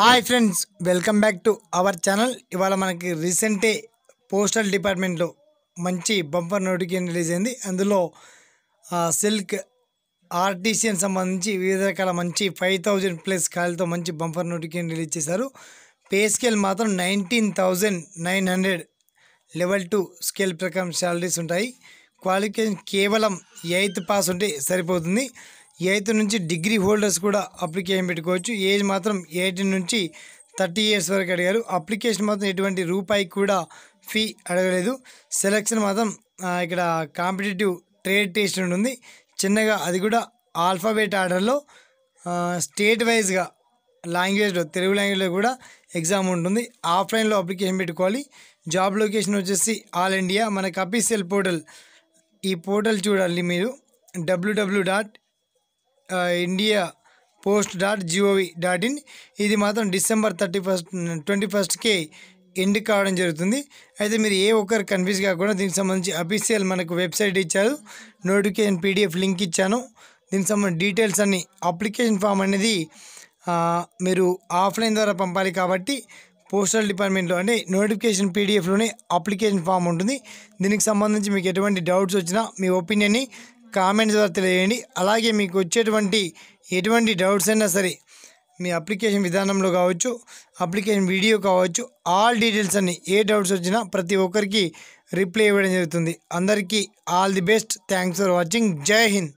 hi friends welcome back to our channel ఇవాళ మనకి రీసెంటే postal డిపార్ట్మెంట్లో మంచి బంపర్ నోటిఫికేషన్ రిలీజ్ అయింది అందులో సిల్క్ ఆర్టీసీఎన్ సంబంధించి వివిధ రకాల మంచి ఫైవ్ థౌజండ్ ప్లస్ కాయలతో మంచి బంపర్ నోటిఫికేషన్ రిలీజ్ చేశారు పే స్కేల్ మాత్రం nineteen thousand nine hundred level two scale ప్రకారం శాలరీస్ ఉంటాయి క్వాలిఫికేషన్ కేవలం ఎయిత్ పాస్ ఉంటే సరిపోతుంది ఎయిత్ నుంచి డిగ్రీ హోల్డర్స్ కూడా అప్లికేషన్ పెట్టుకోవచ్చు ఏజ్ మాత్రం ఎయిటీన్ నుంచి థర్టీ ఇయర్స్ వరకు అడిగారు అప్లికేషన్ మాత్రం ఎటువంటి రూపాయి కూడా ఫీ అడగలేదు సెలక్షన్ మాత్రం ఇక్కడ కాంపిటేటివ్ ట్రేడ్ టెస్ట్ ఉంటుంది చిన్నగా అది కూడా ఆల్ఫాబేట్ ఆర్డర్లో స్టేట్ వైజ్గా లాంగ్వేజ్లో తెలుగు లాంగ్వేజ్లో కూడా ఎగ్జామ్ ఉంటుంది ఆఫ్లైన్లో అప్లికేషన్ పెట్టుకోవాలి జాబ్ లొకేషన్ వచ్చేసి ఆల్ ఇండియా మనకు కపీసెల్ పోర్టల్ ఈ పోర్టల్ చూడాలి మీరు W W dot India post dot G O V dot in ఇది మాత్రం డిసెంబర్ థర్టీ ఫస్ట్ ట్వంటీ ఫస్ట్కి ఎండ్ కావడం జరుగుతుంది అయితే మీరు ఏ ఒక్కరు కన్ఫ్యూజ్ కాకుండా దీనికి సంబంధించి అఫీషియల్ మనకు వెబ్సైట్ ఇచ్చారు నోటిఫికేషన్ పీడిఎఫ్ లింక్ ఇచ్చాను దీనికి సంబంధించి డీటెయిల్స్ అన్ని అప్లికేషన్ ఫామ్ అనేది మీరు ఆఫ్లైన్ ద్వారా పంపాలి కాబట్టి పోస్టల్ డిపార్ట్మెంట్లో అంటే నోటిఫికేషన్ పీడిఎఫ్లోనే అప్లికేషన్ ఫామ్ ఉంటుంది దీనికి సంబంధించి మీకు ఎటువంటి డౌట్స్ వచ్చినా మీ ఒపీనియన్ని కామెంట్స్ ద్వారా తెలియజేయండి అలాగే మీకు వచ్చేటువంటి ఎటువంటి డౌట్స్ అయినా సరే మీ అప్లికేషన్ విధానంలో కావచ్చు అప్లికేషన్ వీడియో కావచ్చు ఆల్ డీటెయిల్స్ అన్ని ఏ డౌట్స్ వచ్చినా ప్రతి ఒక్కరికి రిప్లై ఇవ్వడం జరుగుతుంది అందరికీ all the best thanks for watching Jai Hind